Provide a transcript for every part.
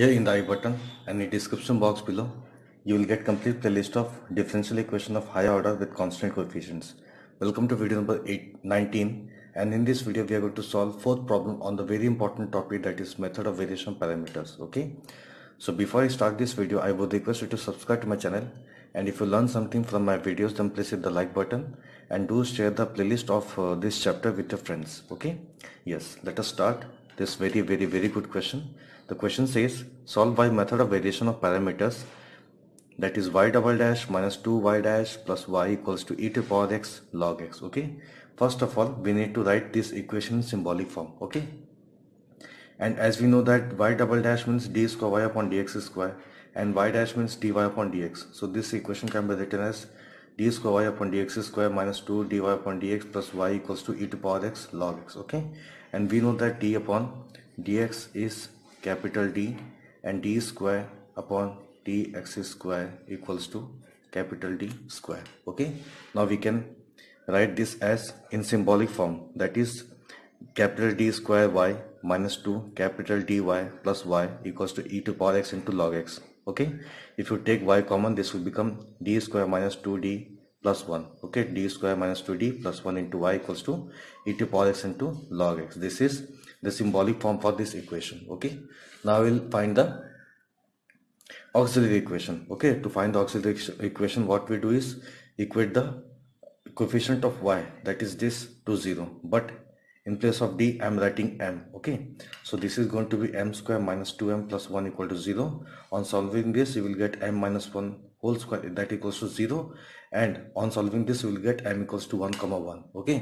Here in the I button and in description box below, you will get complete playlist of differential equation of higher order with constant coefficients. Welcome to video number 8, 19 and in this video we are going to solve fourth problem on the very important topic that is method of variation parameters. Okay. So before I start this video, I would request you to subscribe to my channel and if you learn something from my videos then please hit the like button and do share the playlist of uh, this chapter with your friends. Okay. Yes, let us start this very very very good question. The question says solve by method of variation of parameters that is y double dash minus 2y dash plus y equals to e to the power x log x okay first of all we need to write this equation in symbolic form okay and as we know that y double dash means d square y upon dx square and y dash means dy upon dx so this equation can be written as d square y upon dx square minus 2 dy upon dx plus y equals to e to the power x log x okay and we know that d upon dx is capital D and D square upon D x square equals to capital D square. Okay. Now we can write this as in symbolic form that is capital D square y minus 2 capital dy plus y equals to e to power x into log x. Okay. If you take y common this will become d square minus 2d plus 1 okay d square minus 2d plus 1 into y equals to e to power x into log x this is the symbolic form for this equation okay now we'll find the auxiliary equation okay to find the auxiliary equation what we do is equate the coefficient of y that is this to 0 but in place of d i'm writing m okay so this is going to be m square minus 2m plus 1 equal to 0 on solving this you will get m minus 1 whole square that equals to 0 and on solving this you will get m equals to 1 comma 1 okay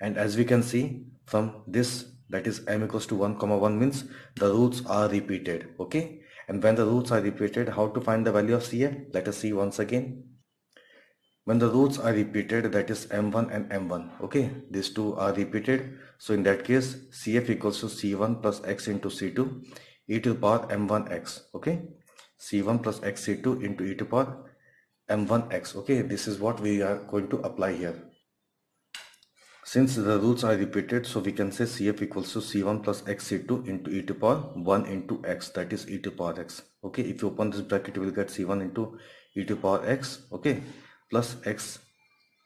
and as we can see from this that is m equals to 1 comma 1 means the roots are repeated okay and when the roots are repeated how to find the value of CF let us see once again when the roots are repeated that is m1 and m1 okay these two are repeated so in that case cf equals to c1 plus x into c2 e to the power m1x okay c1 plus xc2 into e to the power m1x okay this is what we are going to apply here since the roots are repeated, so we can say Cf equals to C1 plus xC2 into e to power 1 into x, that is e to power x. Okay, if you open this bracket, you will get C1 into e to power x, okay, plus x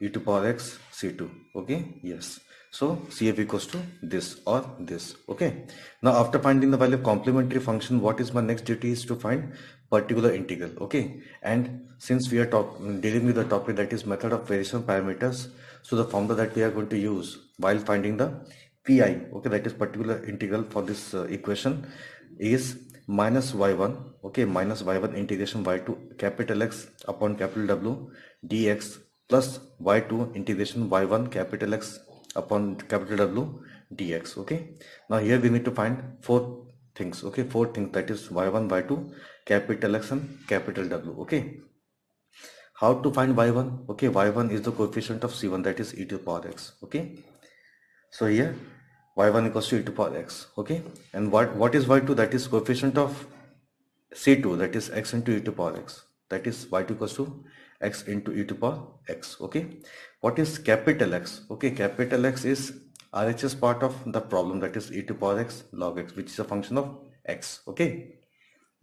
e to power x C2, okay, yes. So CF equals to this or this. Okay. Now after finding the value of complementary function, what is my next duty is to find particular integral. Okay. And since we are talk, dealing with the topic that is method of variation parameters. So the formula that we are going to use while finding the pi, okay, that is particular integral for this uh, equation is minus y1 okay minus y1 integration y2 capital x upon capital w dx plus y2 integration y1 capital x upon capital W dx okay now here we need to find four things okay four things that is y1 y2 capital X and capital W okay how to find y1 okay y1 is the coefficient of c1 that is e to the power x okay so here y1 equals to e to the power x okay and what what is y2 that is coefficient of c2 that is x into e to the power x that is y2 equals to x into e to power x okay what is capital x okay capital x is RHS part of the problem that is e to power x log x which is a function of x okay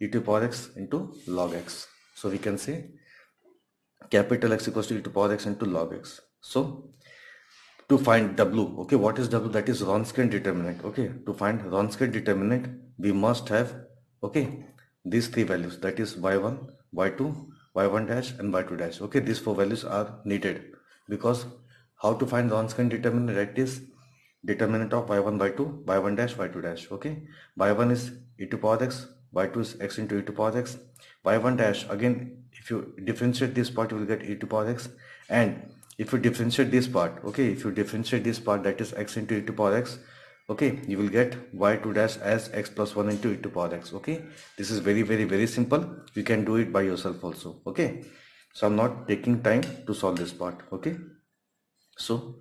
e to power x into log x so we can say capital X equals to e to power x into log x so to find w okay what is w that is Wronskian determinant okay to find Wronskian determinant we must have okay these three values that is y1 y2, y1 dash and y2 dash. Okay, these four values are needed because how to find the on-screen determinant that is determinant of y1 y2 y1 dash y2 dash okay y1 is e to power x y2 is x into e to power x y1 dash again if you differentiate this part you will get e to power x and if you differentiate this part okay if you differentiate this part that is x into e to power x okay you will get y2 dash as x plus 1 into e to power x okay this is very very very simple you can do it by yourself also okay so i'm not taking time to solve this part okay so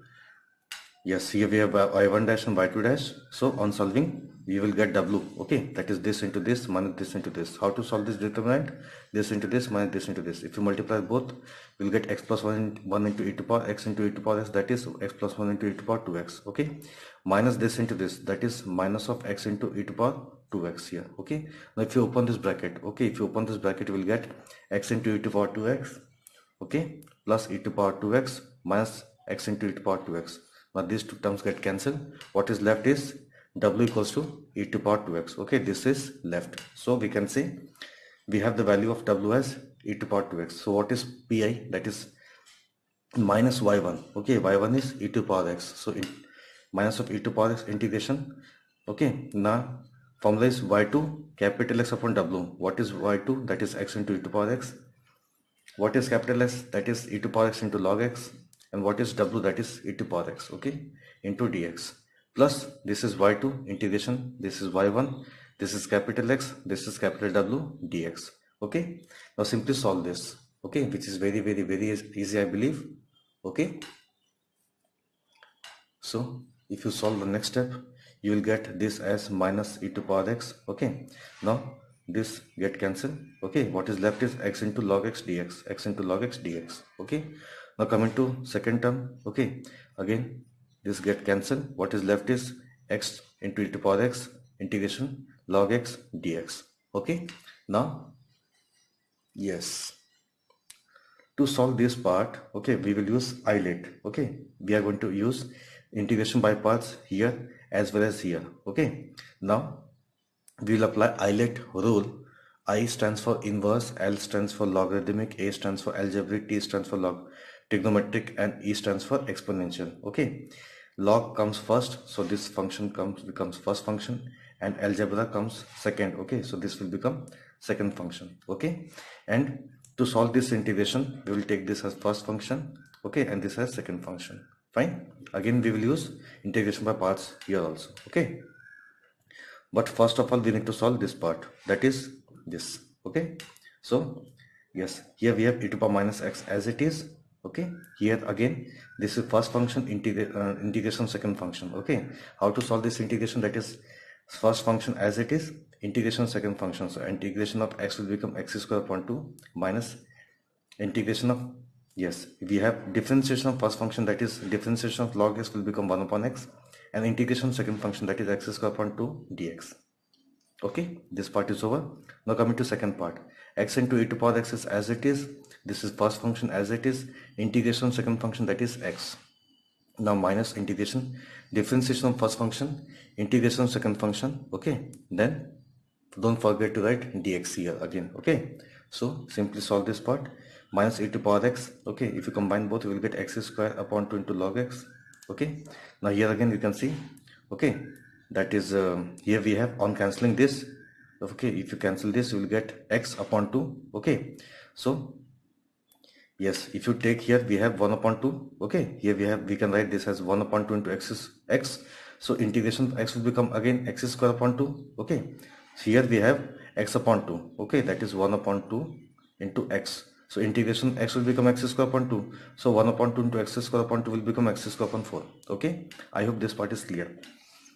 yes here we have y1 dash and y2 dash so on solving we will get w okay that is this into this minus this into this how to solve this determinant this into this minus this into this if you multiply both we will get x plus 1 1 into e to power x into e to power s that is x plus 1 into e to power 2x okay minus this into this that is minus of x into e to power 2x here okay now if you open this bracket okay if you open this bracket you will get x into e to power 2x okay plus e to power 2x minus x into e to power 2x now these two terms get cancelled what is left is w equals to e to power 2x okay this is left so we can say we have the value of w as e to power 2x so what is pi that is minus y1 okay y1 is e to power x so it, minus of e to power x integration okay now formula is y2 capital x upon w what is y2 that is x into e to power x what is capital S? that is e to power x into log x and what is w that is e to power x okay into dx plus this is y2 integration this is y1 this is capital X this is capital W dx okay now simply solve this okay which is very very very easy I believe okay so if you solve the next step you will get this as minus e to power x okay now this get cancelled okay what is left is x into log x dx x into log x dx okay now coming to second term okay again this get cancelled what is left is x into e to the power x integration log x dx okay now yes to solve this part okay we will use eyelet okay we are going to use integration by parts here as well as here okay now we will apply eyelet rule i stands for inverse l stands for logarithmic a stands for algebraic t stands for log trigonometric and e stands for exponential okay log comes first so this function comes becomes first function and algebra comes second okay so this will become second function okay and to solve this integration we will take this as first function okay and this as second function fine again we will use integration by parts here also okay but first of all we need to solve this part that is this okay so yes here we have e to the power minus x as it is okay here again this is first function integra uh, integration second function okay how to solve this integration that is first function as it is integration second function so integration of x will become x square upon 2 minus integration of yes we have differentiation of first function that is differentiation of log x will become 1 upon x and integration second function that is x square upon 2 dx okay this part is over now coming to second part x into e to power x is as it is this is first function as it is integration second function that is x now minus integration differentiation of first function integration second function okay then don't forget to write dx here again okay so simply solve this part minus e to power x okay if you combine both you will get x square upon 2 into log x okay now here again you can see okay that is uh, here we have on cancelling this okay if you cancel this you will get x upon 2 okay so yes if you take here we have 1 upon 2 okay here we have we can write this as 1 upon 2 into x is x so integration of x will become again x square upon 2 okay so here we have x upon 2 okay that is 1 upon 2 into x so integration x will become x square upon 2 so 1 upon 2 into x square upon 2 will become x square upon 4 okay i hope this part is clear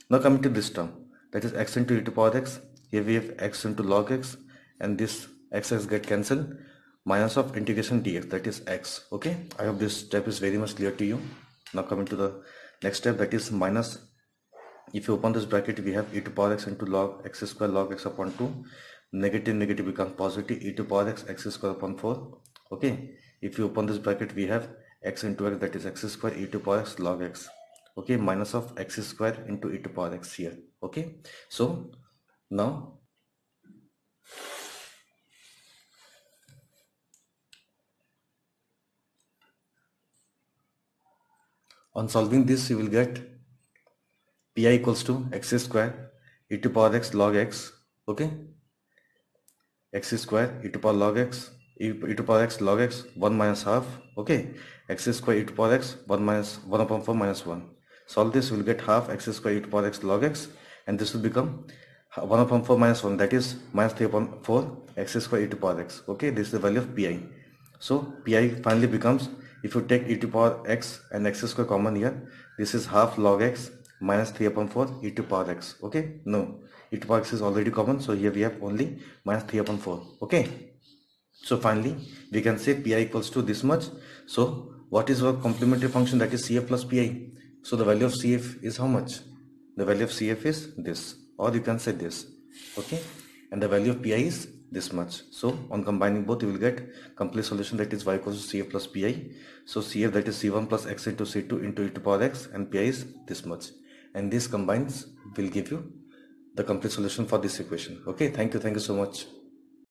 now coming to this term that is x into e to power x. Here we have x into log x and this x get cancelled minus of integration dx that is x okay I hope this step is very much clear to you now coming to the next step that is minus if you open this bracket we have e to power x into log x square log x upon 2 negative negative becomes positive e to power x x square upon 4 okay if you open this bracket we have x into x that is x square e to power x log x okay minus of x square into e to power x here okay so now on solving this you will get pi equals to x square e to power x log x okay x square e to power log x e to power x log x 1 minus half okay x square e to power x 1 minus 1 upon 4 minus 1 solve this we'll get half x square e to power x log x and this will become 1 upon 4 minus 1 that is minus 3 upon 4 x square e to power x okay this is the value of pi so pi finally becomes if you take e to power x and x square common here this is half log x minus 3 upon 4 e to power x okay no e to power x is already common so here we have only minus 3 upon 4 okay so finally we can say pi equals to this much so what is our complementary function that is cf plus pi so the value of CF is how much? The value of CF is this or you can say this. Okay. And the value of Pi is this much. So on combining both you will get complete solution that is y equals to CF plus Pi. So CF that is C1 plus x into C2 into e to power x and Pi is this much. And this combines will give you the complete solution for this equation. Okay. Thank you. Thank you so much.